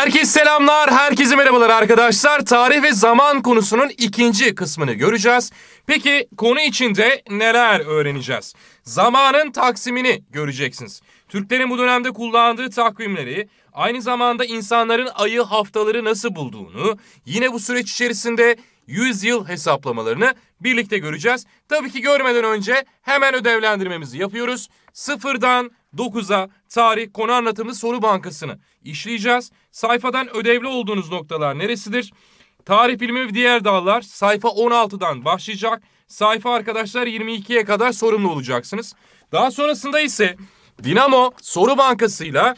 Herkes selamlar, herkese merhabalar arkadaşlar. Tarih ve zaman konusunun ikinci kısmını göreceğiz. Peki konu içinde neler öğreneceğiz? Zamanın taksimini göreceksiniz. Türklerin bu dönemde kullandığı takvimleri, aynı zamanda insanların ayı haftaları nasıl bulduğunu, yine bu süreç içerisinde 100 yıl hesaplamalarını birlikte göreceğiz. Tabii ki görmeden önce hemen ödevlendirmemizi yapıyoruz. Sıfırdan 9'a tarih konu anlatımlı soru bankasını işleyeceğiz. Sayfadan ödevli olduğunuz noktalar neresidir? Tarih bilimi ve diğer dallar sayfa 16'dan başlayacak. Sayfa arkadaşlar 22'ye kadar sorumlu olacaksınız. Daha sonrasında ise Dinamo soru bankasıyla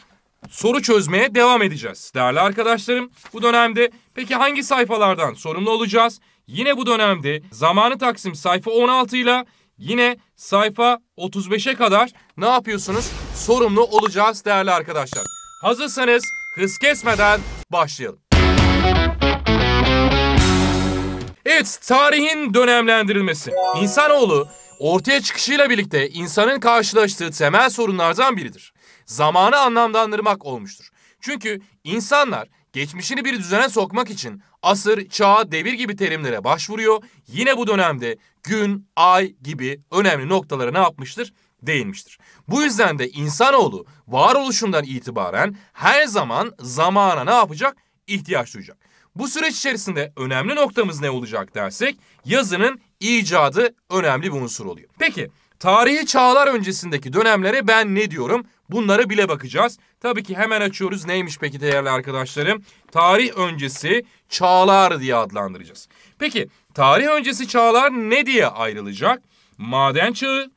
soru çözmeye devam edeceğiz. Değerli arkadaşlarım bu dönemde peki hangi sayfalardan sorumlu olacağız? Yine bu dönemde zamanı taksim sayfa 16 ile Yine sayfa 35'e kadar ne yapıyorsunuz? Sorumlu olacağız değerli arkadaşlar. Hazırsanız hız kesmeden başlayalım. Evet, tarihin dönemlendirilmesi. İnsanoğlu ortaya çıkışıyla birlikte insanın karşılaştığı temel sorunlardan biridir. Zamanı anlamlandırmak olmuştur. Çünkü insanlar geçmişini bir düzene sokmak için asır, çağ, devir gibi terimlere başvuruyor. Yine bu dönemde gün, ay gibi önemli noktalara ne yapmıştır? değilmiştir. Bu yüzden de insanoğlu varoluşundan itibaren her zaman zamana ne yapacak? İhtiyaç duyacak. Bu süreç içerisinde önemli noktamız ne olacak dersek yazının icadı önemli bir unsur oluyor. Peki tarihi çağlar öncesindeki dönemlere ben ne diyorum? Bunlara bile bakacağız. Tabii ki hemen açıyoruz. Neymiş peki değerli arkadaşlarım? Tarih öncesi çağlar diye adlandıracağız. Peki tarih öncesi çağlar ne diye ayrılacak? Maden çağı.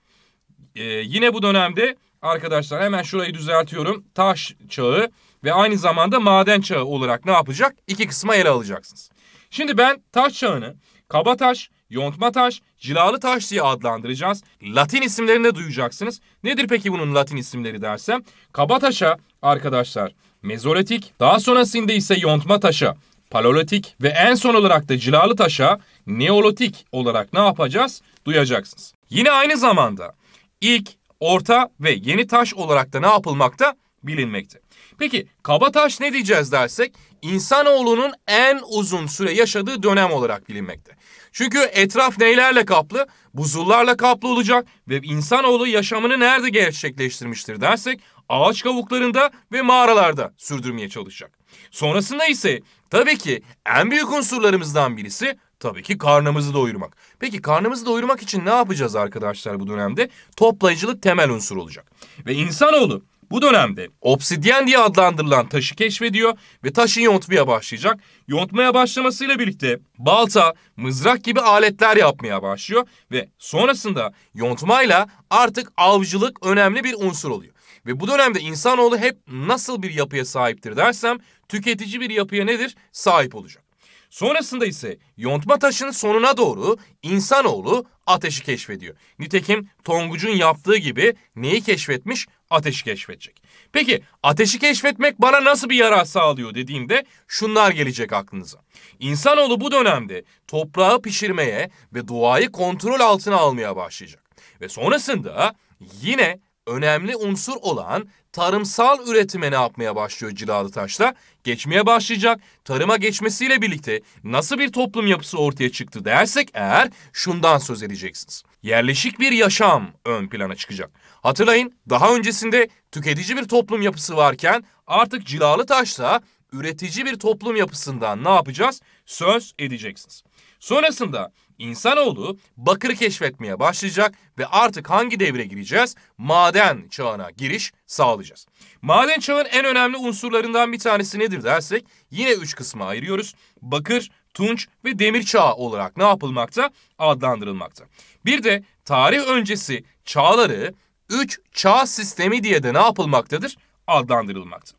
Ee, yine bu dönemde arkadaşlar hemen şurayı düzeltiyorum. Taş çağı ve aynı zamanda maden çağı olarak ne yapacak? İki kısma ele alacaksınız. Şimdi ben taş çağını kaba taş, yontma taş cilalı taş diye adlandıracağız. Latin isimlerini de duyacaksınız. Nedir peki bunun Latin isimleri dersem? Kaba taşa arkadaşlar mezolitik, daha sonrasında ise yontma taşa palolitik ve en son olarak da cilalı taşa neolitik olarak ne yapacağız? Duyacaksınız. Yine aynı zamanda ilk, orta ve yeni taş olarak da ne yapılmakta? Bilinmekte. Peki kabataş ne diyeceğiz dersek insanoğlunun en uzun süre yaşadığı dönem olarak bilinmekte. Çünkü etraf neylerle kaplı? Buzullarla kaplı olacak ve insanoğlu yaşamını nerede gerçekleştirmiştir dersek ağaç kavuklarında ve mağaralarda sürdürmeye çalışacak. Sonrasında ise tabii ki en büyük unsurlarımızdan birisi Tabii ki karnımızı doyurmak. Peki karnımızı doyurmak için ne yapacağız arkadaşlar bu dönemde? Toplayıcılık temel unsur olacak. Ve insanoğlu bu dönemde obsidyen diye adlandırılan taşı keşfediyor ve taşı yontmaya başlayacak. Yontmaya başlamasıyla birlikte balta, mızrak gibi aletler yapmaya başlıyor ve sonrasında yontmayla artık avcılık önemli bir unsur oluyor. Ve bu dönemde insanoğlu hep nasıl bir yapıya sahiptir dersem tüketici bir yapıya nedir? Sahip olacak. Sonrasında ise yontma taşının sonuna doğru insanoğlu ateşi keşfediyor. Nitekim Tonguç'un yaptığı gibi neyi keşfetmiş? ateşi keşfedecek. Peki ateşi keşfetmek bana nasıl bir yarar sağlıyor dediğimde şunlar gelecek aklınıza. İnsanoğlu bu dönemde toprağı pişirmeye ve doğayı kontrol altına almaya başlayacak. Ve sonrasında yine önemli unsur olan tarımsal üretime ne yapmaya başlıyor Cilalı Taş'ta? Geçmeye başlayacak. Tarıma geçmesiyle birlikte nasıl bir toplum yapısı ortaya çıktı dersek eğer şundan söz edeceksiniz yerleşik bir yaşam ön plana çıkacak. Hatırlayın daha öncesinde tüketici bir toplum yapısı varken artık cilalı taşla üretici bir toplum yapısından ne yapacağız? Söz edeceksiniz. Sonrasında insanoğlu bakırı keşfetmeye başlayacak ve artık hangi devre gireceğiz? Maden çağına giriş sağlayacağız. Maden çağın en önemli unsurlarından bir tanesi nedir dersek yine üç kısma ayırıyoruz. Bakır, Tunç ve Demir Çağı olarak ne yapılmakta? Adlandırılmakta. Bir de tarih öncesi çağları 3 çağ sistemi diye de ne yapılmaktadır? Adlandırılmakta.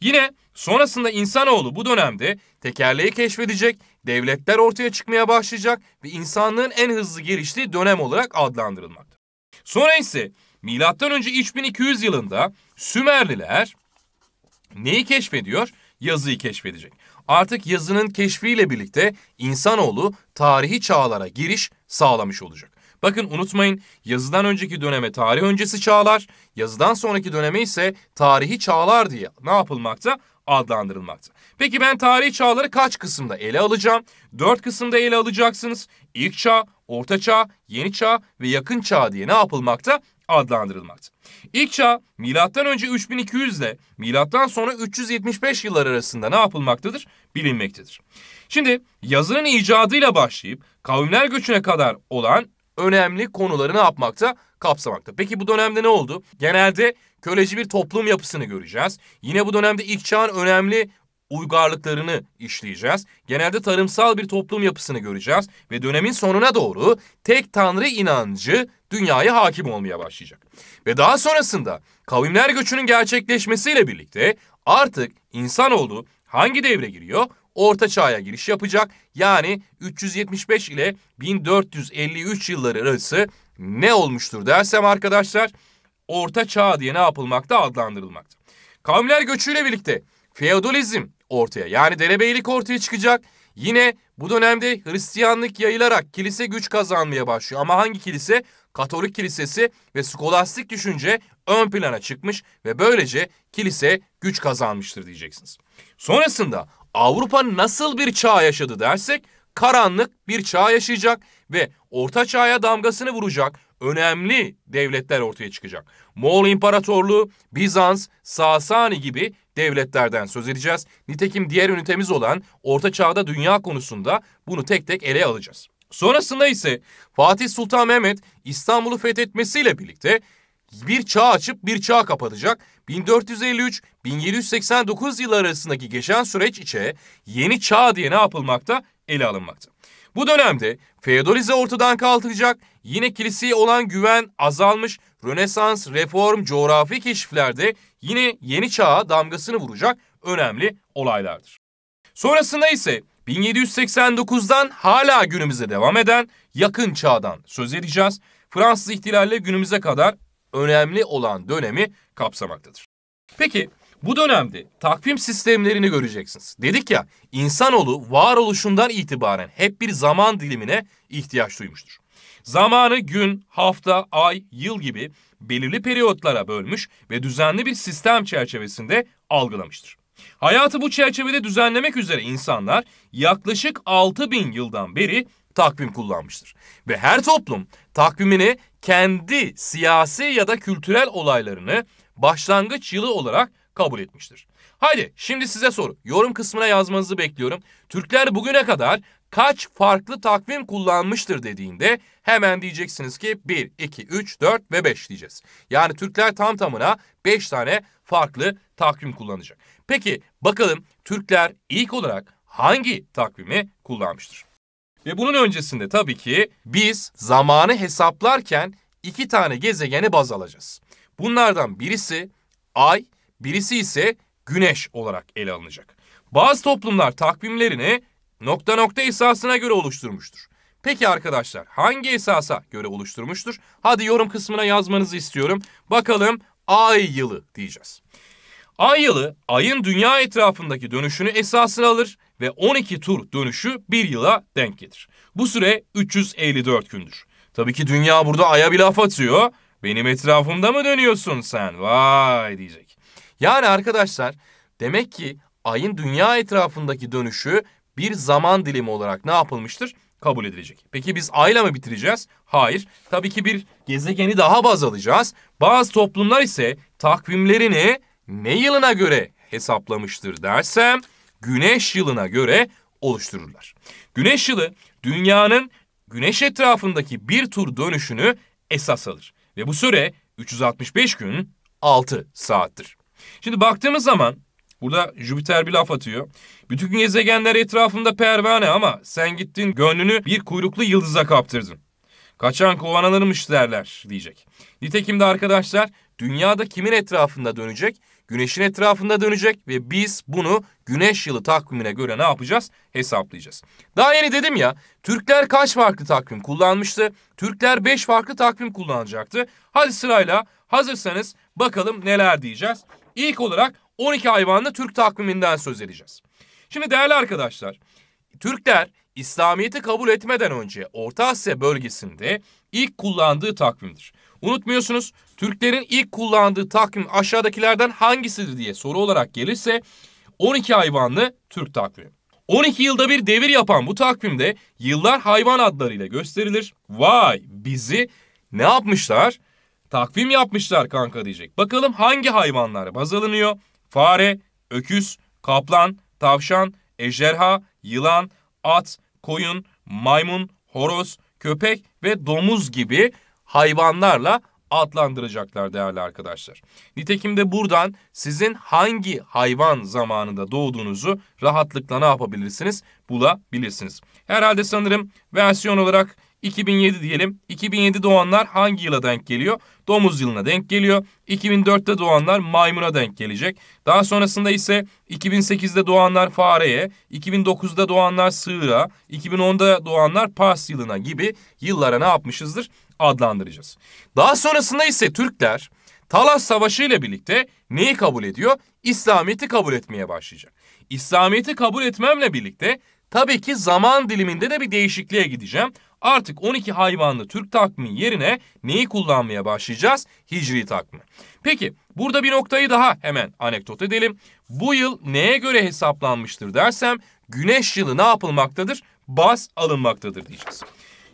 Yine sonrasında insanoğlu bu dönemde tekerleği keşfedecek, devletler ortaya çıkmaya başlayacak ve insanlığın en hızlı geliştiği dönem olarak adlandırılmakta. Sonra ise MÖ 3200 yılında Sümerliler neyi keşfediyor? Yazıyı keşfedecek artık yazının keşfiyle birlikte insanoğlu tarihi çağlara giriş sağlamış olacak. Bakın unutmayın yazıdan önceki döneme tarih öncesi çağlar, yazıdan sonraki döneme ise tarihi çağlar diye ne yapılmakta? adlandırılmakta. Peki ben tarihi çağları kaç kısımda ele alacağım? Dört kısımda ele alacaksınız. İlk çağ, orta çağ, yeni çağ ve yakın çağ diye ne yapılmakta? adlandırılmakta. İlk çağ milattan önce 3200 ile milattan sonra 375 yıllar arasında ne yapılmaktadır? Bilinmektedir. Şimdi yazının icadıyla başlayıp kavimler göçüne kadar olan önemli konuları ne yapmakta? Kapsamakta. Peki bu dönemde ne oldu? Genelde köleci bir toplum yapısını göreceğiz. Yine bu dönemde ilk çağın önemli uygarlıklarını işleyeceğiz. Genelde tarımsal bir toplum yapısını göreceğiz ve dönemin sonuna doğru tek tanrı inancı dünyaya hakim olmaya başlayacak. Ve daha sonrasında kavimler göçünün gerçekleşmesiyle birlikte artık insanoğlu hangi devre giriyor? Orta Çağ'a giriş yapacak. Yani 375 ile 1453 yılları arası ne olmuştur dersem arkadaşlar Orta Çağ diye ne yapılmakta adlandırılmakta. Kavimler göçüyle birlikte feodalizm ortaya yani derebeylik ortaya çıkacak. Yine bu dönemde Hristiyanlık yayılarak kilise güç kazanmaya başlıyor. Ama hangi kilise? Katolik kilisesi ve skolastik düşünce ön plana çıkmış ve böylece kilise güç kazanmıştır diyeceksiniz. Sonrasında Avrupa nasıl bir çağ yaşadı dersek karanlık bir çağ yaşayacak ve orta çağa damgasını vuracak önemli devletler ortaya çıkacak. Moğol İmparatorluğu, Bizans, Sasani gibi devletlerden söz edeceğiz. Nitekim diğer ünitemiz olan Orta Çağ'da dünya konusunda bunu tek tek ele alacağız. Sonrasında ise Fatih Sultan Mehmet İstanbul'u fethetmesiyle birlikte bir çağ açıp bir çağ kapatacak. 1453-1789 yılları arasındaki geçen süreç içe yeni çağ diye ne yapılmakta? Ele alınmakta. Bu dönemde feodalize ortadan kalkacak, yine kiliseye olan güven azalmış, Rönesans, reform, coğrafi keşiflerde yine yeni çağa damgasını vuracak önemli olaylardır. Sonrasında ise 1789'dan hala günümüze devam eden yakın çağdan söz edeceğiz. Fransız ihtilalle günümüze kadar önemli olan dönemi kapsamaktadır. Peki bu dönemde takvim sistemlerini göreceksiniz. Dedik ya insanoğlu varoluşundan itibaren hep bir zaman dilimine ihtiyaç duymuştur. Zamanı gün, hafta, ay, yıl gibi belirli periyotlara bölmüş ve düzenli bir sistem çerçevesinde algılamıştır. Hayatı bu çerçevede düzenlemek üzere insanlar yaklaşık 6000 yıldan beri takvim kullanmıştır. Ve her toplum takvimini kendi siyasi ya da kültürel olaylarını başlangıç yılı olarak kabul etmiştir. Haydi şimdi size soru. Yorum kısmına yazmanızı bekliyorum. Türkler bugüne kadar kaç farklı takvim kullanmıştır dediğinde hemen diyeceksiniz ki 1, 2, 3, 4 ve 5 diyeceğiz. Yani Türkler tam tamına 5 tane farklı takvim kullanacak. Peki bakalım Türkler ilk olarak hangi takvimi kullanmıştır? Ve bunun öncesinde tabii ki biz zamanı hesaplarken iki tane gezegeni baz alacağız. Bunlardan birisi ay, birisi ise güneş olarak ele alınacak. Bazı toplumlar takvimlerini nokta nokta esasına göre oluşturmuştur. Peki arkadaşlar hangi esasa göre oluşturmuştur? Hadi yorum kısmına yazmanızı istiyorum. Bakalım ay yılı diyeceğiz. Ay yılı ayın dünya etrafındaki dönüşünü esasına alır ve 12 tur dönüşü bir yıla denk gelir. Bu süre 354 gündür. Tabii ki dünya burada aya bir laf atıyor. Benim etrafımda mı dönüyorsun sen? Vay diyecek. Yani arkadaşlar demek ki ayın dünya etrafındaki dönüşü bir zaman dilimi olarak ne yapılmıştır? Kabul edilecek. Peki biz ayla mı bitireceğiz? Hayır. Tabii ki bir gezegeni daha baz alacağız. Bazı toplumlar ise takvimlerini ne yılına göre hesaplamıştır dersem güneş yılına göre oluştururlar. Güneş yılı dünyanın güneş etrafındaki bir tur dönüşünü esas alır ve bu süre 365 gün 6 saattir. Şimdi baktığımız zaman burada Jüpiter bir laf atıyor. Bütün gezegenler etrafında pervane ama sen gittin gönlünü bir kuyruklu yıldıza kaptırdın. Kaçan kovananırmış derler diyecek. Nitekim de arkadaşlar dünyada kimin etrafında dönecek? güneşin etrafında dönecek ve biz bunu güneş yılı takvimine göre ne yapacağız? Hesaplayacağız. Daha yeni dedim ya Türkler kaç farklı takvim kullanmıştı? Türkler beş farklı takvim kullanacaktı. Hadi sırayla hazırsanız bakalım neler diyeceğiz. İlk olarak 12 hayvanlı Türk takviminden söz edeceğiz. Şimdi değerli arkadaşlar Türkler İslamiyet'i kabul etmeden önce Orta Asya bölgesinde ilk kullandığı takvimdir. Unutmuyorsunuz Türklerin ilk kullandığı takvim aşağıdakilerden hangisidir diye soru olarak gelirse 12 hayvanlı Türk takvim. 12 yılda bir devir yapan bu takvimde yıllar hayvan adlarıyla gösterilir. Vay bizi ne yapmışlar? Takvim yapmışlar kanka diyecek. Bakalım hangi hayvanlar baz alınıyor? Fare, öküz, kaplan, tavşan, ejderha, yılan, at, koyun, maymun, horoz, köpek ve domuz gibi hayvanlarla adlandıracaklar değerli arkadaşlar. Nitekim de buradan sizin hangi hayvan zamanında doğduğunuzu rahatlıkla ne yapabilirsiniz? Bulabilirsiniz. Herhalde sanırım versiyon olarak 2007 diyelim. 2007 doğanlar hangi yıla denk geliyor? Domuz yılına denk geliyor. 2004'te doğanlar maymuna denk gelecek. Daha sonrasında ise 2008'de doğanlar fareye, 2009'da doğanlar sığıra, 2010'da doğanlar pars yılına gibi yıllara ne yapmışızdır? adlandıracağız. Daha sonrasında ise Türkler Talas Savaşı ile birlikte neyi kabul ediyor? İslamiyet'i kabul etmeye başlayacak. İslamiyet'i kabul etmemle birlikte tabii ki zaman diliminde de bir değişikliğe gideceğim. Artık 12 hayvanlı Türk takmi yerine neyi kullanmaya başlayacağız? Hicri takmi. Peki burada bir noktayı daha hemen anekdot edelim. Bu yıl neye göre hesaplanmıştır dersem güneş yılı ne yapılmaktadır? Bas alınmaktadır diyeceğiz.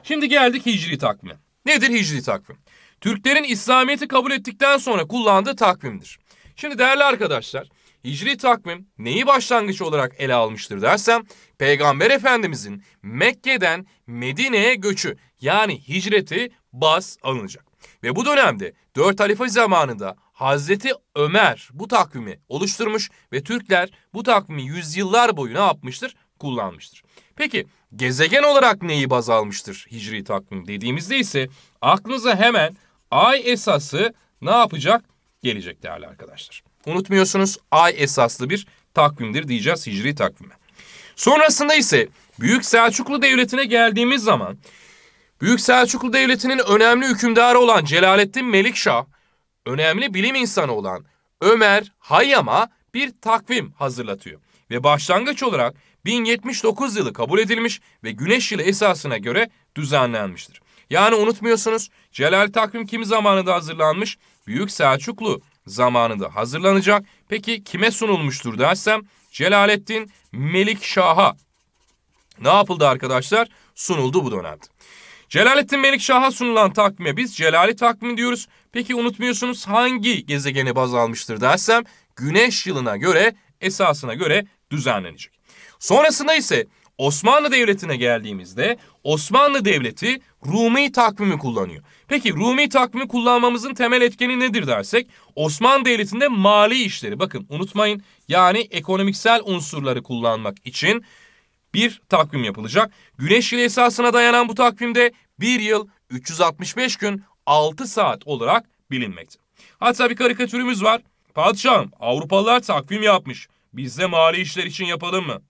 Şimdi geldik hicri takvime. Nedir hicri takvim? Türklerin İslamiyet'i kabul ettikten sonra kullandığı takvimdir. Şimdi değerli arkadaşlar, hicri takvim neyi başlangıç olarak ele almıştır dersem, Peygamber Efendimizin Mekke'den Medine'ye göçü yani hicreti bas alınacak. Ve bu dönemde 4 halife zamanında Hazreti Ömer bu takvimi oluşturmuş ve Türkler bu takvimi yüzyıllar boyu ne yapmıştır? Kullanmıştır. Peki gezegen olarak neyi baz almıştır hicri takvim dediğimizde ise aklınıza hemen ay esası ne yapacak gelecek değerli arkadaşlar. Unutmuyorsunuz ay esaslı bir takvimdir diyeceğiz hicri takvime. Sonrasında ise Büyük Selçuklu Devleti'ne geldiğimiz zaman Büyük Selçuklu Devleti'nin önemli hükümdarı olan Celalettin Melikşah, önemli bilim insanı olan Ömer Hayyam'a bir takvim hazırlatıyor. Ve başlangıç olarak 1079 yılı kabul edilmiş ve güneş yılı esasına göre düzenlenmiştir. Yani unutmuyorsunuz Celal takvim kimi zamanında hazırlanmış? Büyük Selçuklu zamanında hazırlanacak. Peki kime sunulmuştur dersem Celaleddin Melik Şah'a ne yapıldı arkadaşlar? Sunuldu bu dönemde. Celaleddin Şaha sunulan takvime biz Celali takvimi diyoruz. Peki unutmuyorsunuz hangi gezegeni baz almıştır dersem Güneş yılına göre esasına göre düzenlenecek. Sonrasında ise Osmanlı Devleti'ne geldiğimizde Osmanlı Devleti Rumi takvimi kullanıyor. Peki Rumi takvimi kullanmamızın temel etkeni nedir dersek Osmanlı Devleti'nde mali işleri bakın unutmayın yani ekonomiksel unsurları kullanmak için bir takvim yapılacak. Güneş yılı esasına dayanan bu takvimde bir yıl 365 gün 6 saat olarak bilinmekte. Hatta bir karikatürümüz var. Padişahım Avrupalılar takvim yapmış. Biz de mali işler için yapalım mı?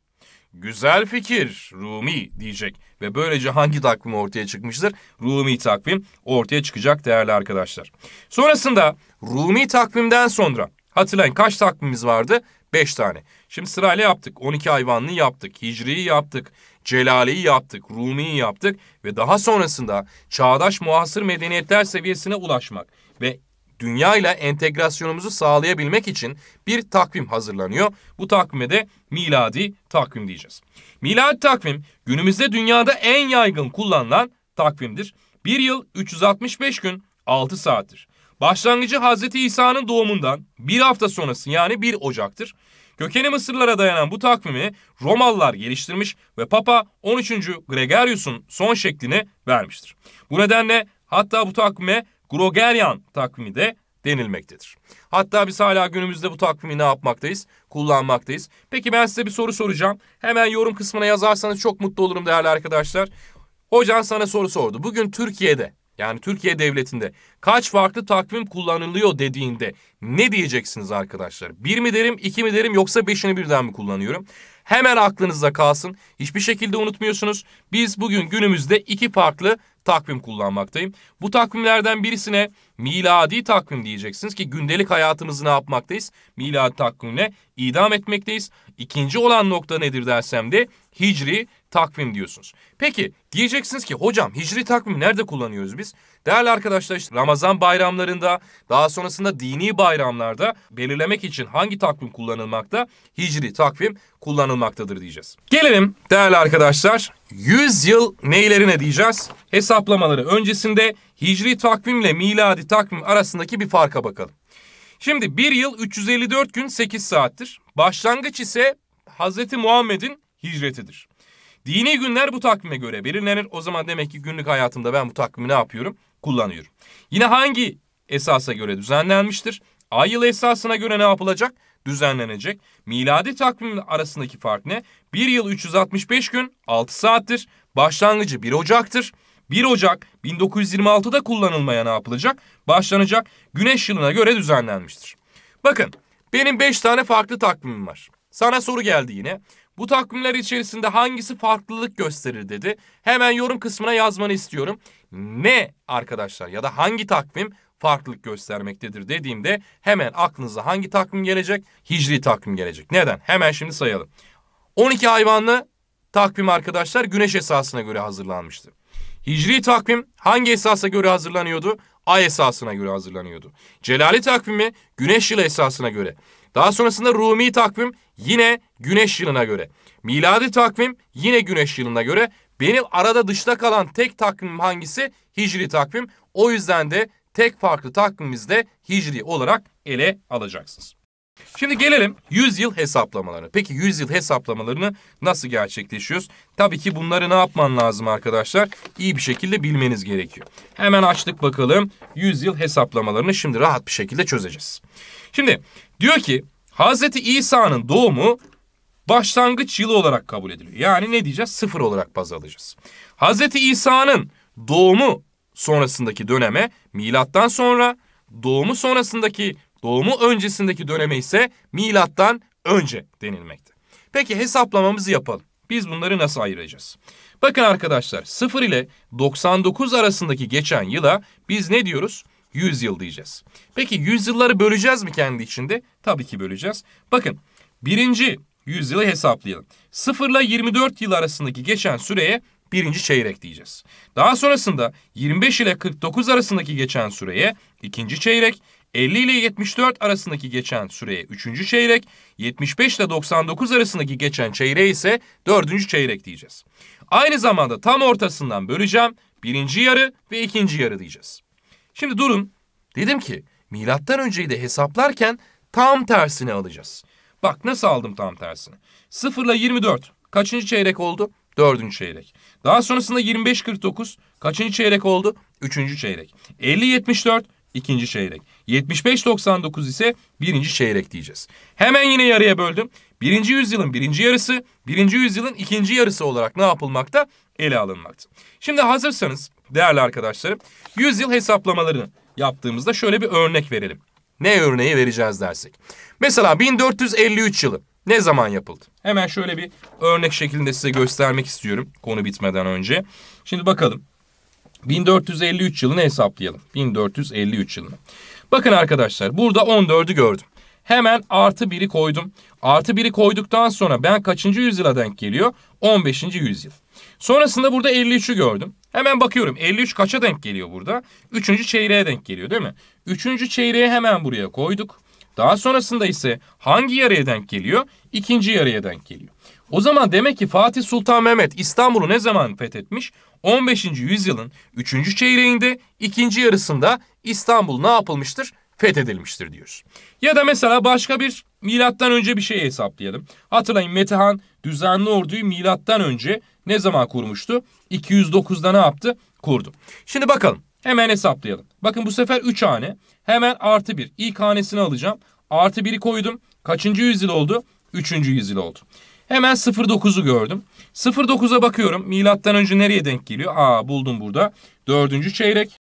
Güzel fikir Rumi diyecek ve böylece hangi takvim ortaya çıkmıştır? Rumi takvim ortaya çıkacak değerli arkadaşlar. Sonrasında Rumi takvimden sonra hatırlayın kaç takvimimiz vardı? 5 tane. Şimdi sırayla yaptık. 12 hayvanlı yaptık. Hicri'yi yaptık. Celale'yi yaptık. Rumi'yi yaptık. Ve daha sonrasında çağdaş muhasır medeniyetler seviyesine ulaşmak ve dünya ile entegrasyonumuzu sağlayabilmek için bir takvim hazırlanıyor. Bu takvime de miladi takvim diyeceğiz. Miladi takvim günümüzde dünyada en yaygın kullanılan takvimdir. Bir yıl 365 gün 6 saattir. Başlangıcı Hazreti İsa'nın doğumundan bir hafta sonrası yani 1 Ocak'tır. Kökeni Mısırlara dayanan bu takvimi Romalılar geliştirmiş ve Papa 13. Gregarius'un son şeklini vermiştir. Bu nedenle hatta bu takvime Grogerian takvimi de denilmektedir. Hatta biz hala günümüzde bu takvimi ne yapmaktayız? Kullanmaktayız. Peki ben size bir soru soracağım. Hemen yorum kısmına yazarsanız çok mutlu olurum değerli arkadaşlar. Hocan sana soru sordu. Bugün Türkiye'de yani Türkiye devletinde kaç farklı takvim kullanılıyor dediğinde ne diyeceksiniz arkadaşlar? Bir mi derim, iki mi derim yoksa beşini birden mi kullanıyorum? hemen aklınızda kalsın. Hiçbir şekilde unutmuyorsunuz. Biz bugün günümüzde iki farklı takvim kullanmaktayım. Bu takvimlerden birisine miladi takvim diyeceksiniz ki gündelik hayatımızı ne yapmaktayız? Miladi takvimle idam etmekteyiz. İkinci olan nokta nedir dersem de hicri takvim diyorsunuz. Peki diyeceksiniz ki hocam hicri takvim nerede kullanıyoruz biz? Değerli arkadaşlar işte Ramazan bayramlarında daha sonrasında dini bayramlarda belirlemek için hangi takvim kullanılmakta? Hicri takvim kullanılmaktadır diyeceğiz. Gelelim değerli arkadaşlar 100 yıl neylerine diyeceğiz? Hesaplamaları öncesinde hicri takvimle miladi takvim arasındaki bir farka bakalım. Şimdi bir yıl 354 gün 8 saattir. Başlangıç ise Hazreti Muhammed'in hicretidir. Dini günler bu takvime göre belirlenir. O zaman demek ki günlük hayatımda ben bu takvimi ne yapıyorum? Kullanıyorum. Yine hangi esasa göre düzenlenmiştir? Ay yıl esasına göre ne yapılacak? Düzenlenecek. Miladi takvim arasındaki fark ne? 1 yıl 365 gün 6 saattir. Başlangıcı 1 Ocak'tır. 1 Ocak 1926'da kullanılmaya ne yapılacak? Başlanacak. Güneş yılına göre düzenlenmiştir. Bakın benim 5 tane farklı takvimim var. Sana soru geldi yine. Bu takvimler içerisinde hangisi farklılık gösterir dedi. Hemen yorum kısmına yazmanı istiyorum. Ne arkadaşlar ya da hangi takvim farklılık göstermektedir dediğimde hemen aklınıza hangi takvim gelecek? Hicri takvim gelecek. Neden? Hemen şimdi sayalım. 12 hayvanlı takvim arkadaşlar güneş esasına göre hazırlanmıştı. Hicri takvim hangi esasa göre hazırlanıyordu? Ay esasına göre hazırlanıyordu. Celali takvimi güneş yılı esasına göre. Daha sonrasında Rumi takvim Yine güneş yılına göre. Miladi takvim yine güneş yılına göre. Benim arada dışta kalan tek takvim hangisi? Hicri takvim. O yüzden de tek farklı takvimimizde hicri olarak ele alacaksınız. Şimdi gelelim 100 yıl hesaplamalarına. Peki 100 yıl hesaplamalarını nasıl gerçekleşiyoruz? Tabii ki bunları ne yapman lazım arkadaşlar? İyi bir şekilde bilmeniz gerekiyor. Hemen açtık bakalım 100 yıl hesaplamalarını şimdi rahat bir şekilde çözeceğiz. Şimdi diyor ki Hazreti İsa'nın doğumu başlangıç yılı olarak kabul ediliyor. Yani ne diyeceğiz? Sıfır olarak baz alacağız. Hazreti İsa'nın doğumu sonrasındaki döneme milattan sonra, doğumu sonrasındaki, doğumu öncesindeki döneme ise milattan önce denilmekte. Peki hesaplamamızı yapalım. Biz bunları nasıl ayıracağız? Bakın arkadaşlar 0 ile 99 arasındaki geçen yıla biz ne diyoruz? 100 yıl diyeceğiz. Peki 100 yılları böleceğiz mi kendi içinde? Tabii ki böleceğiz. Bakın birinci yüzyılı hesaplayalım. 0 ile 24 yıl arasındaki geçen süreye birinci çeyrek diyeceğiz. Daha sonrasında 25 ile 49 arasındaki geçen süreye ikinci çeyrek, 50 ile 74 arasındaki geçen süreye üçüncü çeyrek, 75 ile 99 arasındaki geçen çeyreğe ise dördüncü çeyrek diyeceğiz. Aynı zamanda tam ortasından böleceğim birinci yarı ve ikinci yarı diyeceğiz. Şimdi durun. Dedim ki milattan önceyi de hesaplarken tam tersini alacağız. Bak nasıl aldım tam tersini? 0 ile 24 kaçıncı çeyrek oldu? 4. çeyrek. Daha sonrasında 25-49 kaçıncı çeyrek oldu? 3. çeyrek. 50-74 2. çeyrek. 75-99 ise 1. çeyrek diyeceğiz. Hemen yine yarıya böldüm. 1. yüzyılın 1. yarısı, 1. yüzyılın 2. yarısı olarak ne yapılmakta? Ele alınmakta. Şimdi hazırsanız değerli arkadaşlarım yüzyıl hesaplamalarını yaptığımızda şöyle bir örnek verelim. Ne örneği vereceğiz dersek. Mesela 1453 yılı ne zaman yapıldı? Hemen şöyle bir örnek şeklinde size göstermek istiyorum konu bitmeden önce. Şimdi bakalım. 1453 yılını hesaplayalım. 1453 yılını. Bakın arkadaşlar burada 14'ü gördüm. Hemen artı 1'i koydum. Artı 1'i koyduktan sonra ben kaçıncı yüzyıla denk geliyor? 15. yüzyıl. Sonrasında burada 53'ü gördüm. Hemen bakıyorum 53 kaça denk geliyor burada? 3. çeyreğe denk geliyor değil mi? 3. çeyreği hemen buraya koyduk. Daha sonrasında ise hangi yarıya denk geliyor? İkinci yarıya denk geliyor. O zaman demek ki Fatih Sultan Mehmet İstanbul'u ne zaman fethetmiş? 15. yüzyılın 3. çeyreğinde 2. yarısında İstanbul ne yapılmıştır? Fethedilmiştir diyoruz. Ya da mesela başka bir milattan önce bir şey hesaplayalım. Hatırlayın Metehan düzenli orduyu milattan önce ne zaman kurmuştu? 209'da ne yaptı? Kurdu. Şimdi bakalım. Hemen hesaplayalım. Bakın bu sefer 3 hane. Hemen artı 1. İlk hanesini alacağım. Artı 1'i koydum. Kaçıncı yüzyıl oldu? 3. yüzyıl oldu. Hemen 09'u gördüm. 09'a bakıyorum. Milattan önce nereye denk geliyor? Aa buldum burada. 4. çeyrek.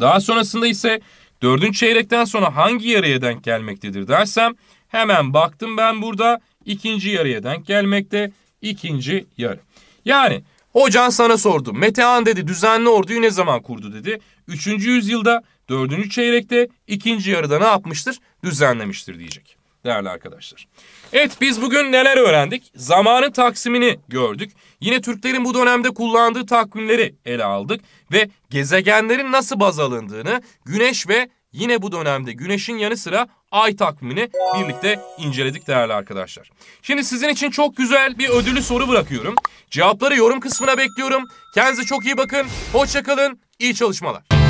Daha sonrasında ise 4. çeyrekten sonra hangi yarıya denk gelmektedir dersem hemen baktım ben burada ikinci yarıya denk gelmekte ikinci yarı. Yani hocan sana sordu. Metehan dedi düzenli orduyu ne zaman kurdu dedi. Üçüncü yüzyılda dördüncü çeyrekte ikinci yarıda ne yapmıştır? Düzenlemiştir diyecek değerli arkadaşlar. Evet biz bugün neler öğrendik? Zamanın taksimini gördük. Yine Türklerin bu dönemde kullandığı takvimleri ele aldık ve gezegenlerin nasıl baz alındığını, güneş ve yine bu dönemde güneşin yanı sıra ay takvimini birlikte inceledik değerli arkadaşlar. Şimdi sizin için çok güzel bir ödüllü soru bırakıyorum. Cevapları yorum kısmına bekliyorum. Kendinize çok iyi bakın. Hoşçakalın. İyi çalışmalar.